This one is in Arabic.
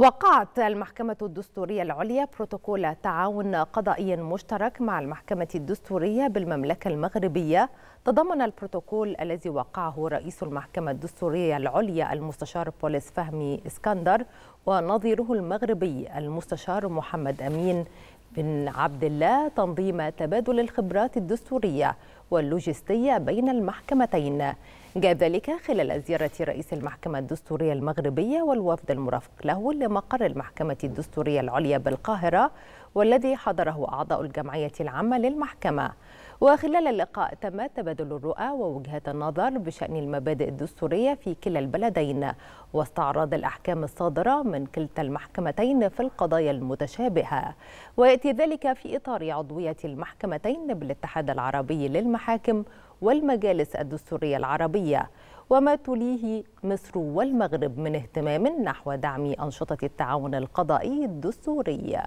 وقعت المحكمة الدستورية العليا بروتوكول تعاون قضائي مشترك مع المحكمة الدستورية بالمملكة المغربية تضمن البروتوكول الذي وقعه رئيس المحكمة الدستورية العليا المستشار بوليس فهمي اسكندر ونظيره المغربي المستشار محمد أمين بن عبد الله تنظيم تبادل الخبرات الدستورية واللوجستية بين المحكمتين جاء ذلك خلال زيارة رئيس المحكمة الدستورية المغربية والوفد المرافق له لمقر المحكمة الدستورية العليا بالقاهرة والذي حضره أعضاء الجمعية العامة للمحكمة وخلال اللقاء تم تبادل الرؤى ووجهات النظر بشأن المبادئ الدستورية في كلا البلدين واستعراض الأحكام الصادرة من كلتا المحكمتين في القضايا المتشابهة ويأتي ذلك في إطار عضوية المحكمتين بالاتحاد العربي للمحاكم والمجالس الدستورية العربية وما تليه مصر والمغرب من اهتمام نحو دعم أنشطة التعاون القضائي الدستوري